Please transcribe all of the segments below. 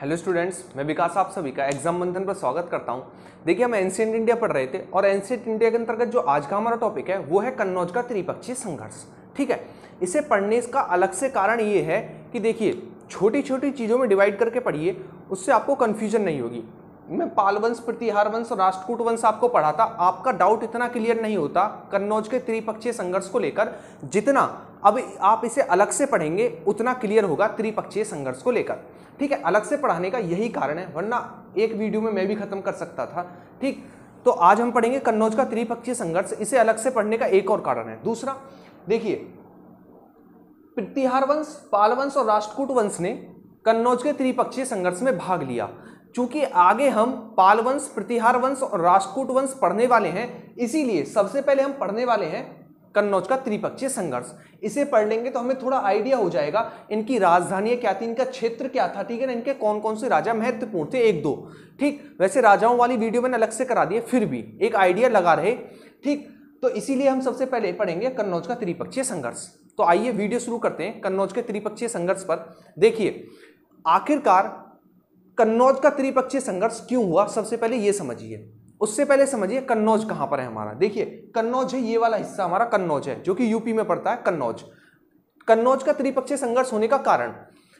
hello students मैं विकास आप सभी का एग्जाम बंधन पर स्वागत करता हूं देखिए हम एंशियंट इंडिया पढ़ रहे थे और एंशियंट इंडिया के अंतर्गत जो आज का हमारा टॉपिक है वो है कन्नौज का त्रिपक्षीय संघर्ष ठीक है इसे पढ़ने का अलग से कारण ये है कि देखिए छोटी छोटी चीज़ों में डिवाइड करके पढ़िए उससे आपको कन्फ्यूजन नहीं होगी मैं पालवंश प्रतिहार वंश और राष्ट्रकूट वंश आपको पढ़ा था आपका डाउट इतना क्लियर नहीं होता कन्नौज के त्रिपक्षीय संघर्ष को लेकर जितना अब आप इसे अलग से पढ़ेंगे उतना क्लियर होगा त्रिपक्षीय संघर्ष को लेकर ठीक है अलग से पढ़ाने का यही कारण है वरना एक वीडियो में मैं भी खत्म कर सकता था ठीक तो आज हम पढ़ेंगे कन्नौज का त्रिपक्षीय संघर्ष इसे अलग से पढ़ने का एक और कारण है दूसरा देखिए प्रतिहार वंश पालवंश और राष्ट्रकूट वंश ने कन्नौज के त्रिपक्षीय संघर्ष में भाग लिया चूंकि आगे हम पालवंश प्रतिहार वंश और राष्ट्रकूट वंश पढ़ने वाले हैं इसीलिए सबसे पहले हम पढ़ने वाले हैं कन्नौज का त्रिपक्षीय संघर्ष इसे पढ़ लेंगे तो हमें थोड़ा आइडिया हो जाएगा इनकी राजधानी क्या थी इनका क्षेत्र क्या था ठीक है ना इनके कौन कौन से राजा महत्वपूर्ण थे एक दो ठीक वैसे राजाओं वाली वीडियो मैंने अलग से करा दी है फिर भी एक आइडिया लगा रहे ठीक तो इसीलिए हम सबसे पहले पढ़ेंगे कन्नौज का त्रिपक्षीय संघर्ष तो आइए वीडियो शुरू करते हैं कन्नौज के त्रिपक्षीय संघर्ष पर देखिए आखिरकार कन्नौज का त्रिपक्षीय संघर्ष क्यों हुआ सबसे पहले ये समझिए उससे पहले समझिए कन्नौज कहां पर है हमारा देखिए कन्नौज है ये वाला हिस्सा हमारा कन्नौज है जो कि यूपी में पड़ता है कन्नौज कन्नौज का त्रिपक्षीय संघर्ष होने का कारण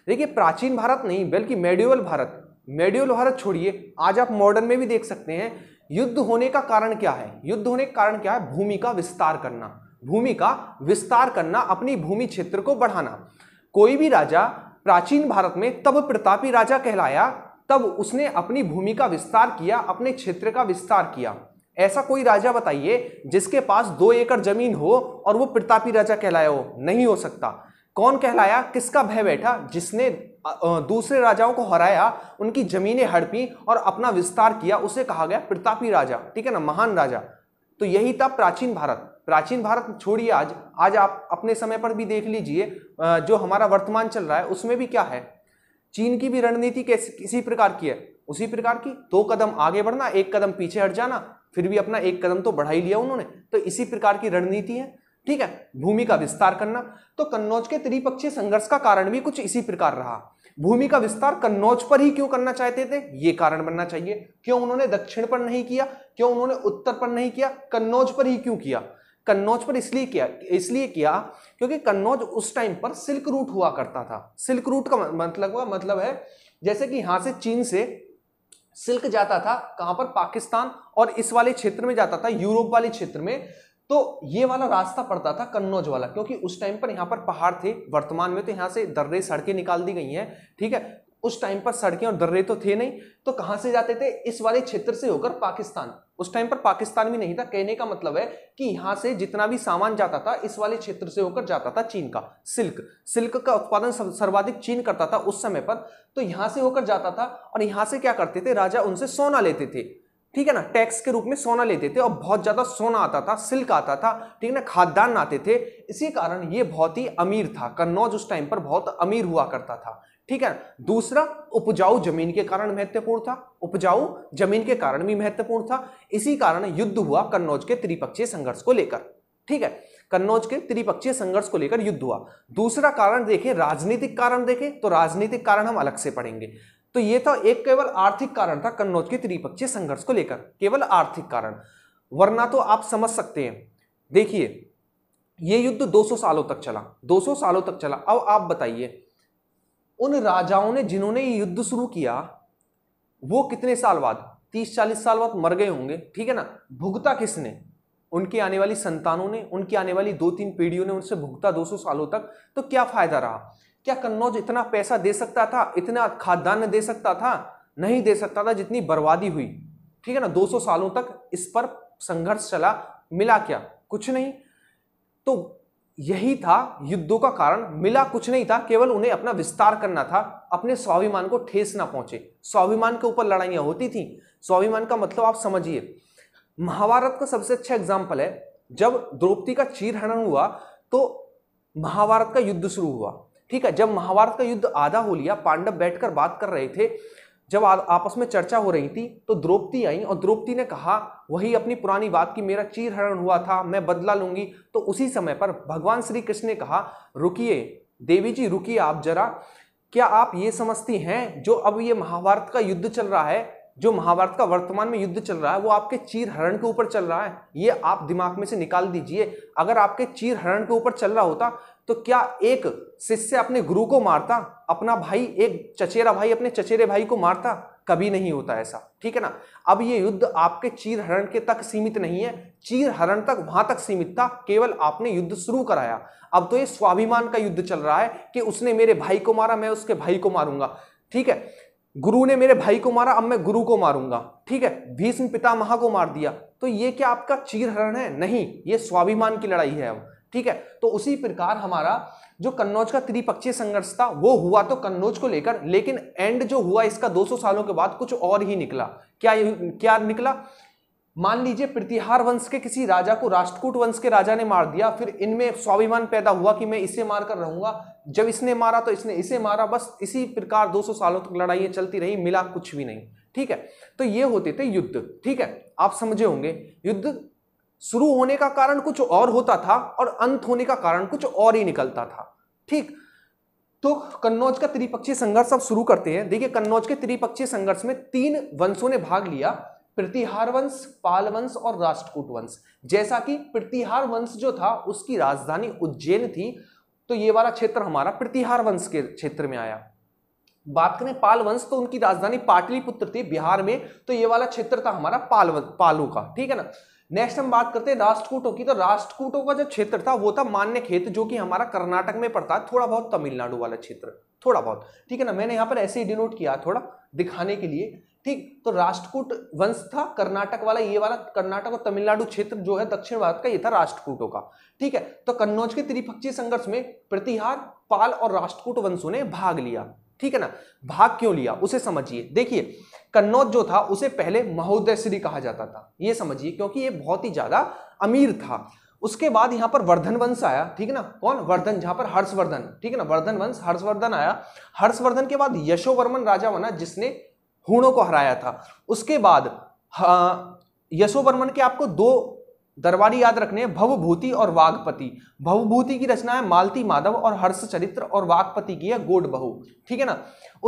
देखिए प्राचीन भारत नहीं बल्कि मेड्यूअल भारत मेड्यूअल भारत छोड़िए आज आप मॉडर्न में भी देख सकते हैं युद्ध होने का कारण क्या है युद्ध होने का कारण क्या है भूमि का विस्तार करना भूमि का विस्तार करना अपनी भूमि क्षेत्र को बढ़ाना कोई भी राजा प्राचीन भारत में तब प्रतापी राजा कहलाया तब उसने अपनी भूमि का विस्तार किया अपने क्षेत्र का विस्तार किया ऐसा कोई राजा बताइए जिसके पास दो एकड़ जमीन हो और वो प्रतापी राजा कहलाया हो नहीं हो सकता कौन कहलाया किसका भय बैठा जिसने दूसरे राजाओं को हराया उनकी जमीनें हड़पी और अपना विस्तार किया उसे कहा गया प्रतापी राजा ठीक है ना महान राजा तो यही था प्राचीन भारत प्राचीन भारत छोड़िए आज आज आप अपने समय पर भी देख लीजिए जो हमारा वर्तमान चल रहा है उसमें भी क्या है चीन की भी रणनीति किसी प्रकार की है उसी प्रकार की दो कदम आगे बढ़ना एक कदम पीछे हट जाना फिर भी अपना एक कदम तो बढ़ा ही लिया उन्होंने तो इसी प्रकार की रणनीति है ठीक है भूमि का विस्तार करना तो कन्नौज के त्रिपक्षीय संघर्ष का कारण भी कुछ इसी प्रकार रहा भूमि का विस्तार कन्नौज पर ही क्यों करना चाहते थे ये कारण बनना चाहिए क्यों उन्होंने दक्षिण पर नहीं किया क्यों उन्होंने उत्तर पर नहीं किया कन्नौज पर ही क्यों किया कन्नौज पर इसलिए किया इसलिए किया क्योंकि कन्नौज उस टाइम पर सिल्क रूट हुआ करता था सिल्क रूट का मतलब मतलब है जैसे कि यहाँ से चीन से सिल्क जाता था कहाँ पर पाकिस्तान और इस वाले क्षेत्र में जाता था यूरोप वाले क्षेत्र में तो ये वाला रास्ता पड़ता था कन्नौज वाला क्योंकि उस टाइम पर यहाँ पर पहाड़ थे वर्तमान में तो यहाँ से दर्रे सड़कें निकाल दी गई हैं ठीक है उस टाइम पर सड़कें और दर्रे तो थे नहीं तो कहाँ से जाते थे इस वाले क्षेत्र से होकर पाकिस्तान उस टाइम पर पाकिस्तान भी नहीं था कहने का मतलब है कि यहां से जितना भी सामान जाता था इस वाले क्षेत्र से होकर जाता था चीन का सिल्क सिल्क का उत्पादन सर्वाधिक चीन करता था उस समय पर तो यहां से होकर जाता था और यहां से क्या करते थे राजा उनसे सोना लेते थे ठीक है ना टैक्स के रूप में सोना लेते थे और बहुत ज़्यादा सोना आता था सिल्क आता था ठीक है ना खाद्यान्न आते थे इसी कारण ये बहुत ही अमीर था कन्नौज उस टाइम पर बहुत अमीर हुआ करता था ठीक है दूसरा उपजाऊ जमीन के कारण महत्वपूर्ण था उपजाऊ जमीन के कारण भी महत्वपूर्ण था इसी कारण युद्ध हुआ कन्नौज के त्रिपक्षीय संघर्ष को लेकर ठीक है कन्नौज के त्रिपक्षीय संघर्ष को लेकर युद्ध हुआ दूसरा कारण देखें राजनीतिक कारण देखें तो राजनीतिक कारण हम अलग से पढ़ेंगे तो ये था एक केवल आर्थिक कारण था कन्नौज के त्रिपक्षीय संघर्ष को लेकर केवल आर्थिक कारण वरना तो आप समझ सकते हैं देखिए ये युद्ध 200 सालों तक चला 200 सालों तक चला अब आप बताइए उन राजाओं ने जिन्होंने ये युद्ध शुरू किया वो कितने साल बाद तीस चालीस साल बाद मर गए होंगे ठीक है ना भुगता किसने उनकी आने वाली संतानों ने उनकी आने वाली दो तीन पीढ़ियों ने उनसे भुगता 200 सालों तक तो क्या फायदा रहा क्या कन्नौज इतना पैसा दे सकता था इतना खाद्यान्न दे सकता था नहीं दे सकता था जितनी बर्बादी हुई ठीक है ना 200 सालों तक इस पर संघर्ष चला मिला क्या कुछ नहीं तो यही था युद्धों का कारण मिला कुछ नहीं था केवल उन्हें अपना विस्तार करना था अपने स्वाभिमान को ठेस ना पहुंचे स्वाभिमान के ऊपर लड़ाइयां होती थी स्वाभिमान का मतलब आप समझिए महाभारत का सबसे अच्छा एग्जाम्पल है जब द्रौपदी का चीर हुआ तो महाभारत का युद्ध शुरू हुआ ठीक है जब महाभारत का युद्ध आधा हो लिया पांडव बैठकर बात कर रहे थे जब आ, आपस में चर्चा हो रही थी तो द्रौपदी आई और द्रौपदी ने कहा वही अपनी पुरानी बात की मेरा चीरहरण हुआ था मैं बदला लूंगी तो उसी समय पर भगवान श्री कृष्ण ने कहा रुकिए देवी जी रुकिए आप जरा क्या आप ये समझती हैं जो अब ये महाभारत का युद्ध चल रहा है जो महाभारत का वर्तमान में युद्ध चल रहा है वो आपके चीर हरण के ऊपर चल रहा है ये आप दिमाग में से निकाल दीजिए अगर आपके चीर हरण के ऊपर चल रहा होता तो क्या एक शिष्य अपने गुरु को मारता अपना भाई एक चचेरा भाई अपने चचेरे भाई को मारता कभी नहीं होता ऐसा ठीक है ना अब ये युद्ध आपके चीर हरण के तक सीमित नहीं है चीर हरण तक वहां तक सीमित था केवल आपने युद्ध शुरू कराया अब तो ये स्वाभिमान का युद्ध चल रहा है कि उसने मेरे भाई को मारा मैं उसके भाई को मारूंगा ठीक है गुरु ने मेरे भाई को मारा अब मैं गुरु को मारूंगा ठीक है भीष्म पितामह को मार दिया तो ये क्या आपका चीरहरण है नहीं ये स्वाभिमान की लड़ाई है अब ठीक है तो उसी प्रकार हमारा जो कन्नौज का त्रिपक्षीय संघर्ष था वो हुआ तो कन्नौज को लेकर लेकिन एंड जो हुआ इसका 200 सालों के बाद कुछ और ही निकला क्या क्या निकला मान लीजिए प्रतिहार वंश के किसी राजा को राष्ट्रकूट वंश के राजा ने मार दिया फिर इनमें स्वाभिमान पैदा हुआ कि मैं इसे मारकर रहूंगा जब इसने मारा तो इसने इसे मारा बस इसी प्रकार 200 सालों तक तो लड़ाइयाँ चलती रही मिला कुछ भी नहीं ठीक है तो ये होते थे युद्ध ठीक है आप समझे होंगे युद्ध शुरू होने का कारण कुछ और होता था और अंत होने का कारण कुछ और ही निकलता था ठीक तो कन्नौज का त्रिपक्षीय संघर्ष अब शुरू करते हैं देखिए कन्नौज के त्रिपक्षीय संघर्ष में तीन वंशों ने भाग लिया प्रतिहार वंश पाल वंश और राष्ट्रकूट वंश जैसा कि प्रतिहार वंश जो था उसकी राजधानी उज्जैन थी तो ये वाला क्षेत्र हमारा प्रतिहार वंश के क्षेत्र में आया बात करें पाल वंश तो उनकी राजधानी पाटलिपुत्र थी बिहार में तो ये वाला क्षेत्र था हमारा पाल पालू का ठीक है ना नेक्स्ट हम बात करते हैं राष्ट्रकूटों की तो राष्ट्रकूटों का जो क्षेत्र था वो था मान्य खेत जो कि हमारा कर्नाटक में पड़ता है थोड़ा बहुत तमिलनाडु वाला क्षेत्र थोड़ा बहुत ठीक है ना मैंने यहाँ पर ऐसे ही डिनोट किया थोड़ा दिखाने के लिए ठीक तो राष्ट्रकूट वंश था कर्नाटक वाला ये वाला कर्नाटक और तमिलनाडु क्षेत्र जो है दक्षिण भारत का ये था राष्ट्रकूटों का ठीक है तो कन्नौज के त्रिपक्षीय संघर्ष में प्रतिहार पाल और राष्ट्रकूट वंशों ने भाग लिया ठीक है ना भाग क्यों लिया उसे समझिए देखिए कन्नौज जो था उसे पहले महोदय श्री कहा जाता था ये समझिए क्योंकि ये बहुत ही ज्यादा अमीर था उसके बाद यहाँ पर वर्धन वंश आया ठीक है ना कौन वर्धन जहां पर हर्षवर्धन ठीक है ना वर्धन वंश हर्षवर्धन आया हर्षवर्धन के बाद यशोवर्मन राजा बना जिसने हुणों को हराया था उसके बाद यशोवर्मन के आपको दो दरबारी याद रखने हैं भवभूति और वागपति भवभूति की रचना है मालती माधव और हर्ष चरित्र और वागपति की है गोड बहु ठीक है ना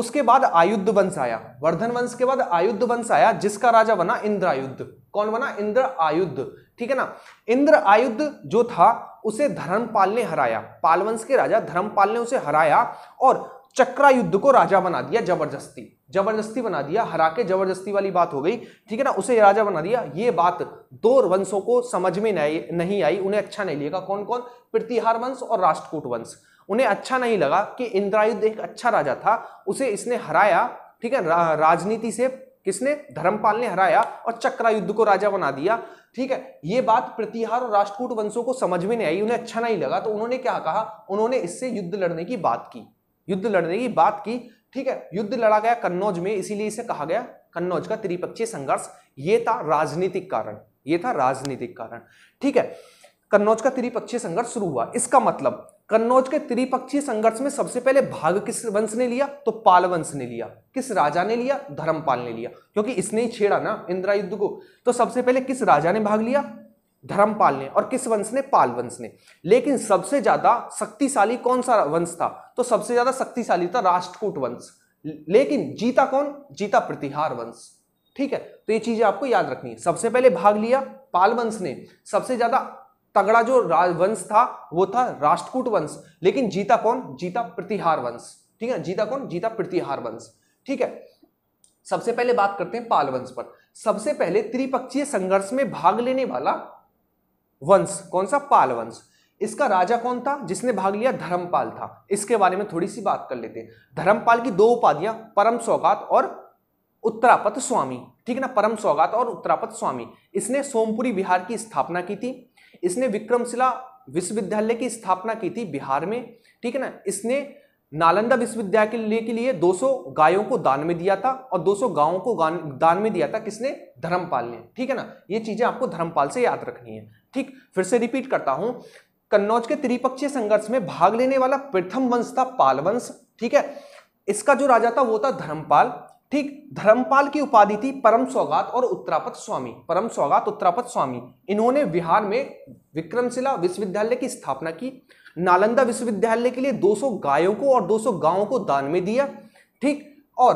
उसके बाद आयुद्ध वंश आया वर्धन वंश के बाद आयुद्ध वंश आया जिसका राजा बना इंद्र आयुद्ध कौन बना इंद्र आयुद्ध ठीक है ना इंद्र आयुद्ध जो था उसे धर्मपाल ने हराया पालवंश के राजा धर्मपाल ने उसे हराया और चक्रा युद्ध को राजा बना दिया जबरदस्ती जबरदस्ती बना दिया हरा के जबरदस्ती वाली बात हो गई ठीक है ना उसे राजा बना दिया ये बात दो वंशों को समझ में नहीं आई उन्हें अच्छा नहीं लगा कौन कौन प्रतिहार वंश और राष्ट्रकूट वंश उन्हें अच्छा नहीं लगा कि इंद्रायुद्ध एक अच्छा राजा था उसे इसने हराया ठीक है रा, राजनीति से किसने धर्मपाल ने हराया और चक्रायुद्ध को राजा बना दिया ठीक है ये बात प्रतिहार और राष्ट्रकूट वंशों को समझ में नहीं आई उन्हें अच्छा नहीं लगा तो उन्होंने क्या कहा उन्होंने इससे युद्ध लड़ने की बात की युद्ध लड़ने की बात की ठीक है युद्ध लड़ा गया कन्नौज में इसीलिए इसे कहा गया कन्नौज का त्रिपक्षीय संघर्ष ये था राजनीतिक कारण ये था राजनीतिक कारण ठीक है कन्नौज का त्रिपक्षीय संघर्ष शुरू हुआ इसका मतलब कन्नौज के त्रिपक्षीय संघर्ष में सबसे पहले भाग किस वंश ने लिया तो पाल वंश ने लिया किस राजा ने लिया धर्मपाल ने लिया क्योंकि इसने ही छेड़ा ना इंदिरा युद्ध को तो सबसे पहले किस राजा ने भाग लिया धर्मपाल ने और किस वंश ने पाल वंश ने लेकिन सबसे ज्यादा शक्तिशाली कौन सा वंश था तो सबसे ज्यादा शक्तिशाली था राष्ट्रकूट वंश लेकिन जीता कौन जीता प्रतिहार वंश ठीक है तो ये चीजें आपको याद रखनी है सबसे पहले भाग लिया पाल वंश ने सबसे ज्यादा तगड़ा जो वंश था वो था राष्ट्रकूट वंश लेकिन जीता कौन जीता प्रतिहार वंश ठीक है जीता कौन जीता प्रतिहार वंश ठीक है सबसे पहले बात करते हैं पाल वंश पर सबसे पहले त्रिपक्षीय संघर्ष में भाग लेने वाला वंश कौन सा पाल वंश इसका राजा कौन था जिसने भाग लिया धर्मपाल था इसके बारे में थोड़ी सी बात कर लेते हैं धर्मपाल की दो उपाधियां परम सौगात और उत्तरापत स्वामी ठीक है ना परम सौगात और उत्तरापत स्वामी इसने सोमपुरी बिहार की स्थापना की थी इसने विक्रमशिला विश्वविद्यालय की स्थापना की थी बिहार में ठीक है ना इसने नालंदा विश्वविद्यालय के लिए 200 गायों को दान में दिया था और 200 गायों को दान में दिया था किसने धर्मपाल ने ठीक है ना ये चीजें आपको धर्मपाल से याद रखनी है ठीक फिर से रिपीट करता हूं कन्नौज के त्रिपक्षीय संघर्ष में भाग लेने वाला प्रथम वंश था पाल वंश ठीक है इसका जो राजा था वो था धर्मपाल ठीक धर्मपाल की उपाधि थी परम सौगात और उत्तरापत स्वामी परम सौगात उत्तरापत स्वामी इन्होंने बिहार में विक्रमशिला विश्वविद्यालय की स्थापना की नालंदा विश्वविद्यालय के लिए 200 गायों को और 200 गांवों को दान में दिया ठीक और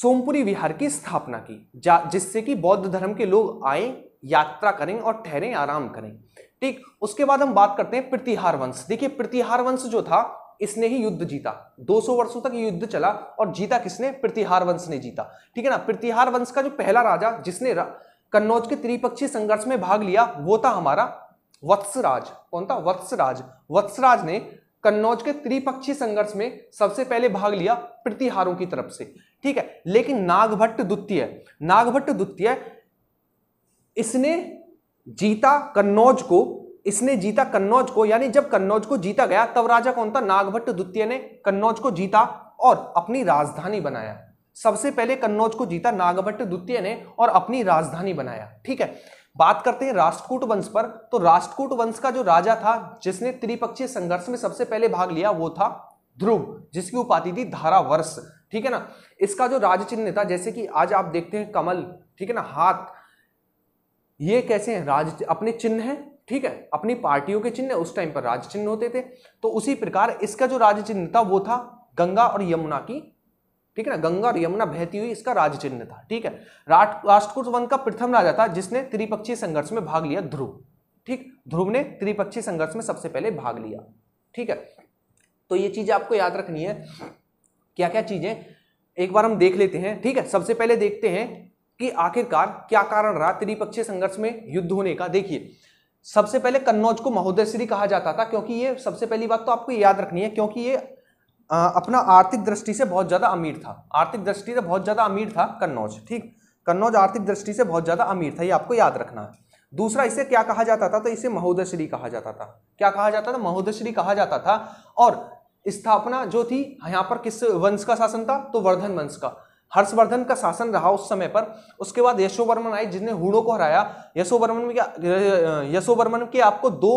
सोमपुरी विहार की स्थापना की जिससे कि बौद्ध धर्म के लोग आए यात्रा करें और ठहरें आराम करें ठीक उसके बाद हम बात करते हैं प्रतिहार वंश देखिए प्रतिहार वंश जो था इसने ही युद्ध जीता 200 वर्षों तक युद्ध चला और जीता किसने प्रतिहार वंश ने जीता ठीक है ना प्रतिहार वंश का जो पहला राजा जिसने रा, कन्नौज के त्रिपक्षीय संघर्ष में भाग लिया वो था हमारा वत्सराज कौन था वत्सराज वत्सराज ने कन्नौज के त्रिपक्षीय संघर्ष में सबसे पहले भाग लिया प्रतिहारों की तरफ से ठीक है लेकिन नागभट्ट द्वितीय नागभट्ट द्वितीय इसने जीता कन्नौज को इसने जीता कन्नौज को यानी जब कन्नौज को जीता गया तब राजा कौन था नागभट्ट द्वितीय ने कन्नौज को जीता और अपनी राजधानी बनाया सबसे पहले कन्नौज को जीता नागभट्ट द्वितीय ने और अपनी राजधानी बनाया ठीक है बात करते हैं राष्ट्रकूट वंश पर तो राष्ट्रकूट वंश का जो राजा था जिसने त्रिपक्षीय संघर्ष में सबसे पहले भाग लिया वो था ध्रुव जिसकी उपाधि थी धारावर्ष ठीक है ना इसका जो राजचिन्ह था जैसे कि आज आप देखते हैं कमल ठीक है ना हाथ ये कैसे हैं राज अपने चिन्ह है ठीक है अपनी पार्टियों के चिन्ह उस टाइम पर राज चिन्ह होते थे तो उसी प्रकार इसका जो राज चिन्ह था वो था गंगा और यमुना की ठीक है ना गंगा और यमुना बहती हुई इसका राज चिन्ह था ठीक है राष्ट्रकूट वंश का प्रथम राजा था जिसने त्रिपक्षीय संघर्ष में भाग लिया ध्रुव ठीक ध्रुव ने त्रिपक्षीय संघर्ष में सबसे पहले भाग लिया ठीक है तो ये चीज आपको याद रखनी है क्या क्या चीजें एक बार हम देख लेते हैं ठीक है सबसे पहले देखते हैं कि आखिरकार क्या कारण रहा त्रिपक्षीय संघर्ष में युद्ध होने का देखिए सबसे पहले कन्नौज को महोदय श्री कहा जाता था क्योंकि ये सबसे पहली बात तो आपको याद रखनी है क्योंकि ये अपना आर्थिक दृष्टि से बहुत ज़्यादा अमीर था आर्थिक दृष्टि से बहुत ज़्यादा अमीर था कन्नौज ठीक कन्नौज आर्थिक दृष्टि से बहुत ज़्यादा अमीर था ये आपको याद रखना है दूसरा इसे क्या कहा जाता था तो इसे महोदयश्री कहा जाता था क्या कहा जाता था महोदयश्री कहा जाता था और स्थापना जो थी यहाँ पर किस वंश का शासन था तो वर्धन वंश का हर्षवर्धन का शासन रहा उस समय पर उसके बाद यशोवर्मन आए जिसने हुड़ों को हराया यशोवर्मन में क्या यशोवर्मन के आपको दो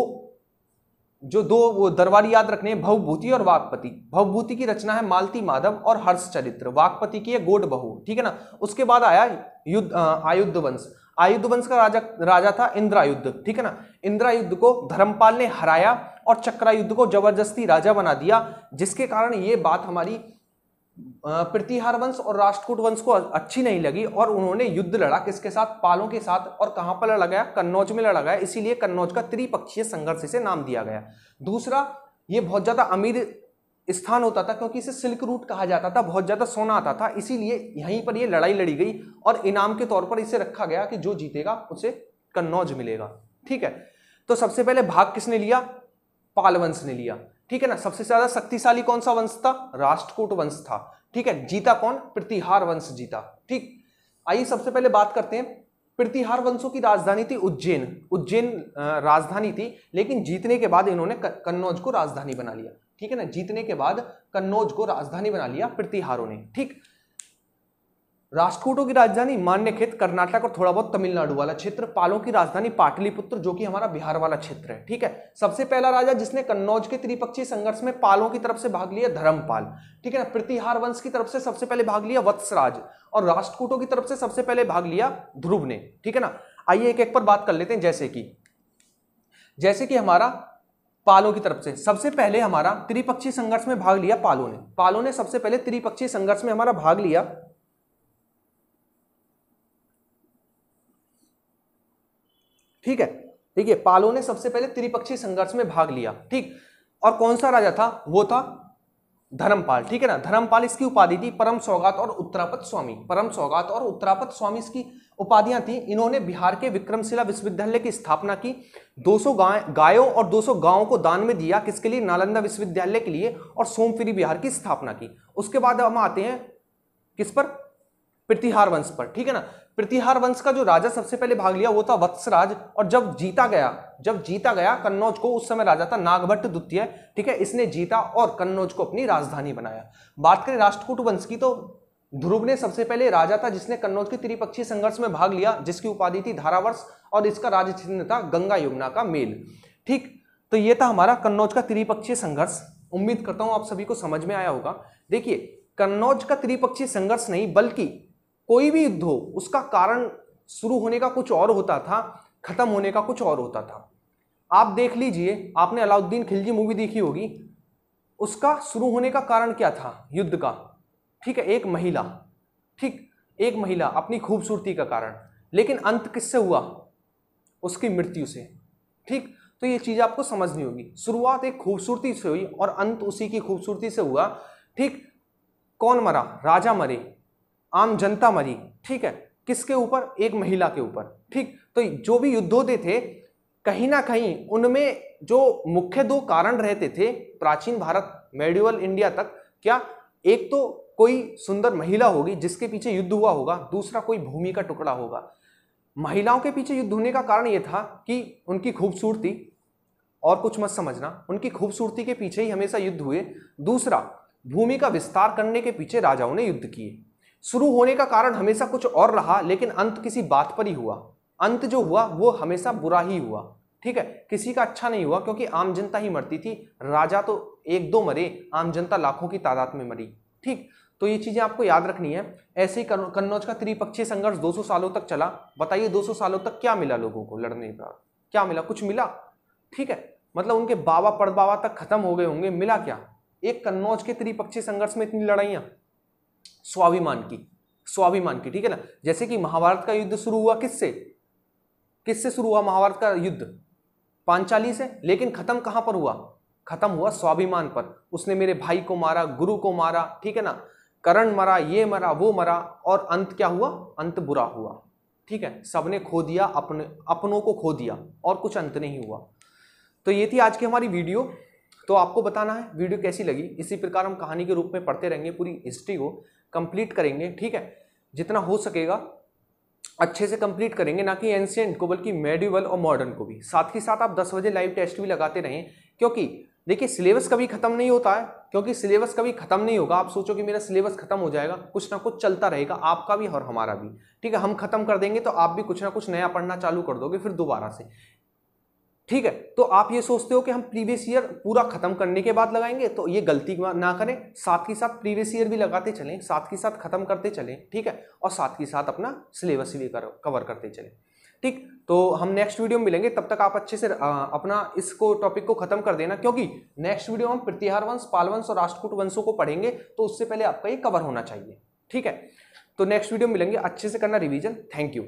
जो दो वो दरबारी याद रखने भवभूति और वाकपति भवभूति की रचना है मालती माधव और हर्ष चरित्र वाकपति की है गोड बहु ठीक है ना उसके बाद आया युद्ध आयुद्ध वंश आयुद्ध वंश का राजा राजा था इंद्रायुद्ध ठीक है ना इंद्रायुद्ध को धर्मपाल ने हराया और चक्रायुद्ध को जबरदस्ती राजा बना दिया जिसके कारण ये बात हमारी प्रतिहार वंश और राष्ट्रकूट वंश को अच्छी नहीं लगी और उन्होंने युद्ध लड़ा किसके साथ पालों के साथ और कहां पर लड़ा गया कन्नौज में लड़ा गया इसीलिए कन्नौज का त्रिपक्षीय संघर्ष इसे नाम दिया गया दूसरा ये बहुत ज़्यादा अमीर स्थान होता था क्योंकि इसे सिल्क रूट कहा जाता था बहुत ज़्यादा सोना आता था इसीलिए यहीं पर यह लड़ाई लड़ी गई और इनाम के तौर पर इसे रखा गया कि जो जीतेगा उसे कन्नौज मिलेगा ठीक है तो सबसे पहले भाग किसने लिया पालवंश ने लिया ठीक है ना सबसे ज्यादा शक्तिशाली कौन सा वंश था राष्ट्रकूट वंश था ठीक है जीता कौन प्रतिहार वंश जीता ठीक आइए सबसे पहले बात करते हैं प्रतिहार वंशों की राजधानी थी उज्जैन उज्जैन राजधानी थी लेकिन जीतने के बाद इन्होंने कन्नौज को राजधानी बना लिया ठीक है ना जीतने के बाद कन्नौज को राजधानी बना लिया प्रतिहारों ने ठीक राजकोटों की राजधानी मान्य खेत कर्नाटक और थोड़ा बहुत तमिलनाडु वाला क्षेत्र पालों की राजधानी पाटलिपुत्र जो कि हमारा बिहार वाला क्षेत्र है ठीक है सबसे पहला राजा जिसने कन्नौज के त्रिपक्षीय संघर्ष में पालों की तरफ से भाग लिया धर्मपाल ठीक है ना प्रतिहार वंश की तरफ से सबसे पहले भाग लिया वत्सराज और राष्ट्रकूटों की तरफ से सबसे पहले भाग लिया ध्रुव ने ठीक है ना आइए एक एक पर बात कर लेते हैं जैसे कि जैसे कि हमारा पालों की तरफ से सबसे पहले हमारा त्रिपक्षीय संघर्ष में भाग लिया पालों ने पालों ने सबसे पहले त्रिपक्षीय संघर्ष में हमारा भाग लिया ठीक है देखिए पालो ने सबसे पहले त्रिपक्षीय संघर्ष में भाग लिया ठीक और कौन सा राजा था वो था धर्मपाल ठीक है ना धर्मपाल इसकी उपाधि थी परम सौगात और उत्तरापत स्वामी परम सौगात और उत्तरापत स्वामी इसकी उपाधियां थी इन्होंने बिहार के विक्रमशिला विश्वविद्यालय की स्थापना की 200 सौ गाय गायों और 200 सौ गांवों को दान में दिया किसके लिए नालंदा विश्वविद्यालय के लिए और सोमफिरी बिहार की स्थापना की उसके बाद हम आते हैं किस पर प्रतिहार वंश पर ठीक है ना प्रतिहार वंश का जो राजा सबसे पहले भाग लिया वो था वत्सराज और जब जीता गया जब जीता गया कन्नौज को उस समय राजा था नागभट्ट द्वितीय ठीक है इसने जीता और कन्नौज को अपनी राजधानी बनाया बात करें राष्ट्रकूट वंश की तो ध्रुव ने सबसे पहले राजा था जिसने कन्नौज के त्रिपक्षीय संघर्ष में भाग लिया जिसकी उपाधि थी धारावर्ष और इसका राज चिन्ह था गंगा यमुना का मेल ठीक तो ये था हमारा कन्नौज का त्रिपक्षीय संघर्ष उम्मीद करता हूं आप सभी को समझ में आया होगा देखिए कन्नौज का त्रिपक्षीय संघर्ष नहीं बल्कि कोई भी युद्ध हो उसका कारण शुरू होने का कुछ और होता था खत्म होने का कुछ और होता था आप देख लीजिए आपने अलाउद्दीन खिलजी मूवी देखी होगी उसका शुरू होने का कारण क्या था युद्ध का ठीक है एक महिला ठीक एक महिला अपनी खूबसूरती का कारण लेकिन अंत किससे हुआ उसकी मृत्यु से ठीक तो ये चीज़ आपको समझनी होगी शुरुआत एक खूबसूरती से हुई और अंत उसी की खूबसूरती से हुआ ठीक कौन मरा राजा मरे आम जनता मरी ठीक है किसके ऊपर एक महिला के ऊपर ठीक तो जो भी युद्धोदय थे कहीं ना कहीं उनमें जो मुख्य दो कारण रहते थे प्राचीन भारत मेडिवल इंडिया तक क्या एक तो कोई सुंदर महिला होगी जिसके पीछे युद्ध हुआ होगा दूसरा कोई भूमि का टुकड़ा होगा महिलाओं के पीछे युद्ध होने का कारण यह था कि उनकी खूबसूरती और कुछ मत समझना उनकी खूबसूरती के पीछे ही हमेशा युद्ध हुए दूसरा भूमि का विस्तार करने के पीछे राजाओं ने युद्ध किए शुरू होने का कारण हमेशा कुछ और रहा लेकिन अंत किसी बात पर ही हुआ अंत जो हुआ वो हमेशा बुरा ही हुआ ठीक है किसी का अच्छा नहीं हुआ क्योंकि आम जनता ही मरती थी राजा तो एक दो मरे आम जनता लाखों की तादाद में मरी ठीक तो ये चीज़ें आपको याद रखनी है ऐसे ही कन्नौज का त्रिपक्षीय संघर्ष 200 सालों तक चला बताइए 200 सालों तक क्या मिला लोगों को लड़ने का क्या मिला कुछ मिला ठीक है मतलब उनके बाबा पड़बाबा तक खत्म हो गए होंगे मिला क्या एक कन्नौज के त्रिपक्षीय संघर्ष में इतनी लड़ाइयाँ स्वाभिमान की स्वाभिमान की ठीक है ना जैसे कि महाभारत का युद्ध शुरू हुआ किससे किससे शुरू हुआ महाभारत का युद्ध पांचाली से लेकिन खत्म कहां पर हुआ खत्म हुआ स्वाभिमान पर उसने मेरे भाई को मारा गुरु को मारा ठीक है ना करण मरा ये मरा वो मरा और अंत क्या हुआ अंत बुरा हुआ ठीक है सबने खो दिया अपने अपनों को खो दिया और कुछ अंत नहीं हुआ तो ये थी आज की हमारी वीडियो तो आपको बताना है वीडियो कैसी लगी इसी प्रकार हम कहानी के रूप में पढ़ते रहेंगे पूरी हिस्ट्री को कंप्लीट करेंगे ठीक है जितना हो सकेगा अच्छे से कंप्लीट करेंगे ना कि एंशियंट को बल्कि मेडिवल और मॉडर्न को भी साथ ही साथ आप 10 बजे लाइव टेस्ट भी लगाते रहें क्योंकि देखिए सिलेबस कभी खत्म नहीं होता है क्योंकि सिलेबस कभी खत्म नहीं होगा आप सोचो कि मेरा सिलेबस खत्म हो जाएगा कुछ ना कुछ चलता रहेगा आपका भी और हमारा भी ठीक है हम खत्म कर देंगे तो आप भी कुछ ना कुछ नया पढ़ना चालू कर दोगे फिर दोबारा से ठीक है तो आप ये सोचते हो कि हम प्रीवियस ईयर पूरा खत्म करने के बाद लगाएंगे तो ये गलती ना करें साथ ही साथ प्रीवियस ईयर भी लगाते चलें साथ ही साथ खत्म करते चलें ठीक है और साथ ही साथ अपना सिलेबस भी कर, कवर करते चलें ठीक तो हम नेक्स्ट वीडियो में मिलेंगे तब तक आप अच्छे से अपना इसको टॉपिक को खत्म कर देना क्योंकि नेक्स्ट वीडियो हम प्रतिहार वंश पालवंश और राष्ट्रकूट वंशों को पढ़ेंगे तो उससे पहले आपका ये कवर होना चाहिए ठीक है तो नेक्स्ट वीडियो मिलेंगे अच्छे से करना रिवीजन थैंक यू